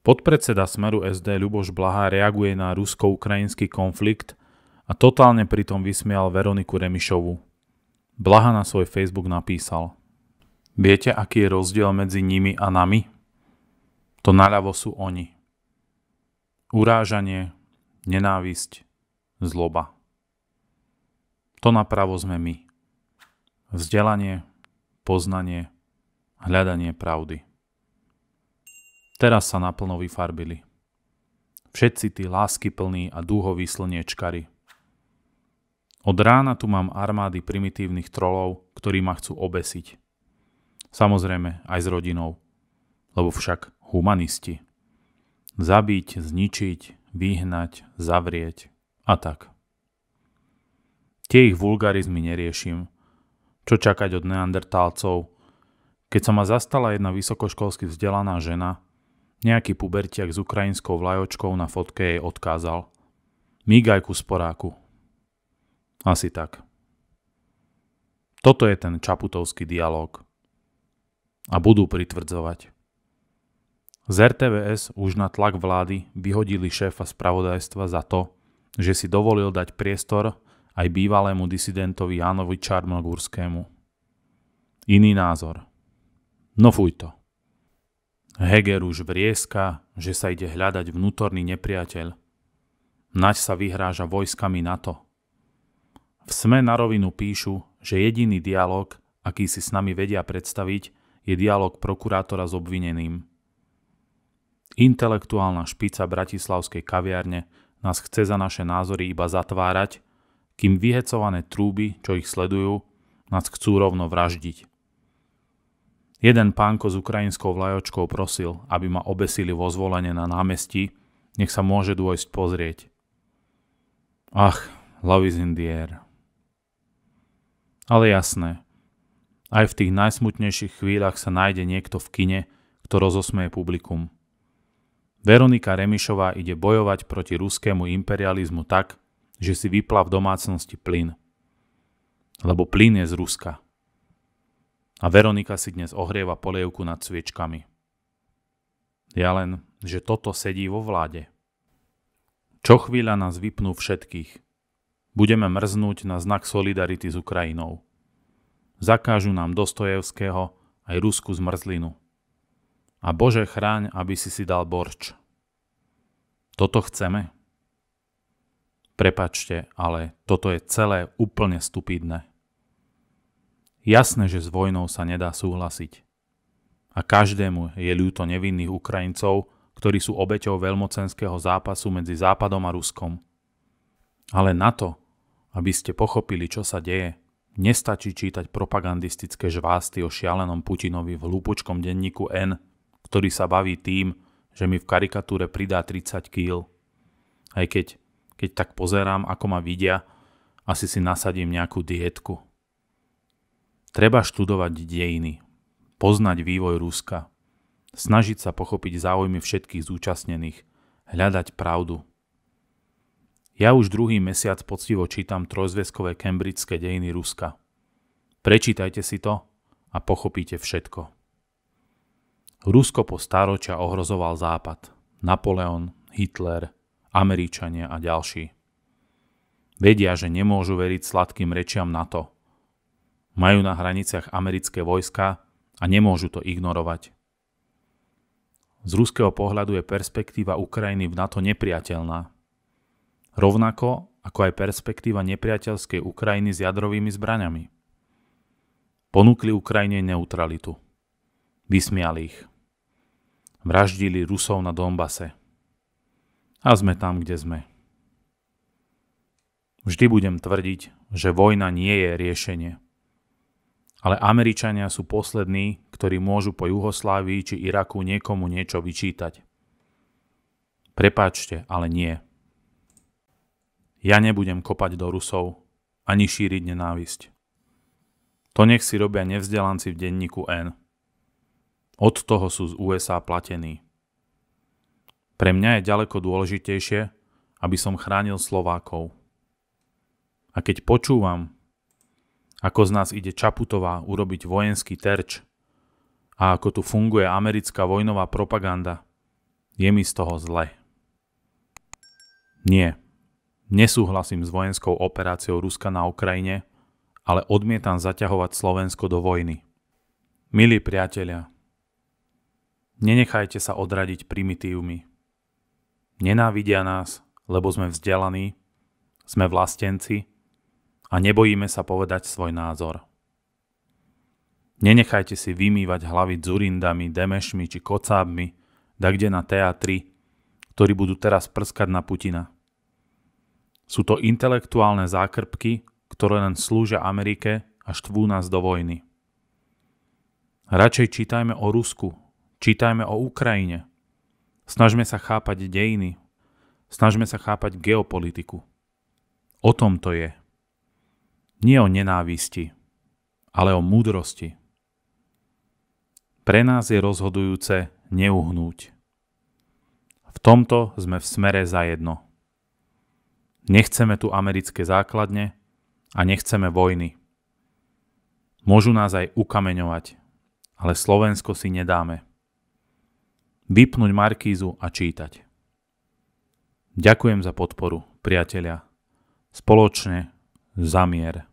Podpredseda Smeru SD Ľuboš Blaha reaguje na rusko-ukrajinský konflikt a totálne pritom vysmial Veroniku Remišovu. Blaha na svoj Facebook napísal Viete, aký je rozdiel medzi nimi a nami? To naľavo sú oni. Urážanie, nenávisť, zloba. To napravo sme my. Vzdelanie, poznanie, hľadanie pravdy. Teraz sa naplno vyfarbili. Všetci tí láskyplní a dúhoví slniečkari. Od rána tu mám armády primitívnych trolov, ktorí ma chcú obesiť. Samozrejme aj s rodinou. Lebo však humanisti. Zabiť, zničiť, vyhnať, zavrieť a tak. Tie ich vulgarizmy neriešim. Čo čakať od neandertálcov? Keď sa ma zastala jedna vysokoškolsky vzdelaná žena, Nejaký pubertiak s ukrajinskou vlajočkou na fotke jej odkázal. Mígaj ku sporáku. Asi tak. Toto je ten čaputovský dialog. A budú pritvrdzovať. Z RTVS už na tlak vlády vyhodili šéfa spravodajstva za to, že si dovolil dať priestor aj bývalému disidentovi Jánovi Čarnogurskému. Iný názor. No fuj to. Heger už vrieska, že sa ide hľadať vnútorný nepriateľ. Naď sa vyhráža vojskami NATO. V SME na rovinu píšu, že jediný dialog, aký si s nami vedia predstaviť, je dialog prokurátora s obvineným. Intelektuálna špica bratislavskej kaviarne nás chce za naše názory iba zatvárať, kým vyhecované trúby, čo ich sledujú, nás chcú rovno vraždiť. Jeden pánko s ukrajinskou vlajočkou prosil, aby ma obesili vo zvolenie na námestí, nech sa môže dôjsť pozrieť. Ach, love is in the air. Ale jasné, aj v tých najsmutnejších chvíľach sa nájde niekto v kine, kto rozosmeje publikum. Veronika Remišová ide bojovať proti ruskému imperializmu tak, že si vypla v domácnosti plyn. Lebo plyn je z Ruska. A Veronika si dnes ohrieva polievku nad sviečkami. Ja len, že toto sedí vo vláde. Čo chvíľa nás vypnú všetkých. Budeme mrznúť na znak solidarity s Ukrajinou. Zakážu nám Dostojevského aj Rusku zmrzlinu. A Bože chráň, aby si si dal borč. Toto chceme? Prepačte, ale toto je celé úplne stupidné. Jasné, že s vojnou sa nedá súhlasiť. A každému je ľúto nevinných Ukrajincov, ktorí sú obeťou veľmocenského zápasu medzi Západom a Ruskom. Ale na to, aby ste pochopili, čo sa deje, nestačí čítať propagandistické žvásty o šialenom Putinovi v hlúpočkom denníku N, ktorý sa baví tým, že mi v karikatúre pridá 30 kg. Aj keď, keď tak pozerám, ako ma vidia, asi si nasadím nejakú dietku. Treba študovať dejiny, poznať vývoj Ruska, snažiť sa pochopiť záujmy všetkých zúčastnených, hľadať pravdu. Ja už druhý mesiac poctivo čítam trojzvieskové kembridské dejiny Ruska. Prečítajte si to a pochopíte všetko. Rusko po stáročia ohrozoval Západ. Napoleon, Hitler, Američania a ďalší. Vedia, že nemôžu veriť sladkým rečiam NATO – majú na hraniciach americké vojska a nemôžu to ignorovať. Z ruského pohľadu je perspektíva Ukrajiny v NATO nepriateľná. Rovnako ako aj perspektíva nepriateľskej Ukrajiny s jadrovými zbraňami. Ponúkli Ukrajine neutralitu. Vysmiali ich. Vraždili Rusov na Dombase. A sme tam, kde sme. Vždy budem tvrdiť, že vojna nie je riešenie. Ale Američania sú poslední, ktorí môžu po Juhoslávii či Iraku niekomu niečo vyčítať. Prepáčte, ale nie. Ja nebudem kopať do Rusov, ani šíriť nenávisť. To nech si robia nevzdelanci v denníku N. Od toho sú z USA platení. Pre mňa je ďaleko dôležitejšie, aby som chránil Slovákov. A keď počúvam, ako z nás ide Čaputová urobiť vojenský terč a ako tu funguje americká vojnová propaganda, je mi z toho zle. Nie, nesúhlasím s vojenskou operáciou Ruska na Ukrajine, ale odmietam zaťahovať Slovensko do vojny. Milí priatelia, nenechajte sa odradiť primitívmi. Nenávidia nás, lebo sme vzdelaní, sme vlastenci a nebojíme sa povedať svoj názor. Nenechajte si vymývať hlavy dzurindami, demešmi či kocábmi, da kde na teatri, ktorí budú teraz prskať na Putina. Sú to intelektuálne zákrpky, ktoré len slúžia Amerike a štvú nás do vojny. Radšej čítajme o Rusku, čítajme o Ukrajine. Snažme sa chápať dejiny, snažme sa chápať geopolitiku. O tom to je nie o nenávisti, ale o múdrosti. Pre nás je rozhodujúce neuhnúť. V tomto sme v smere zajedno. Nechceme tu americké základne a nechceme vojny. Môžu nás aj ukameňovať, ale Slovensko si nedáme. Vypnúť Markízu a čítať. Ďakujem za podporu, priatelia. Spoločne za mier.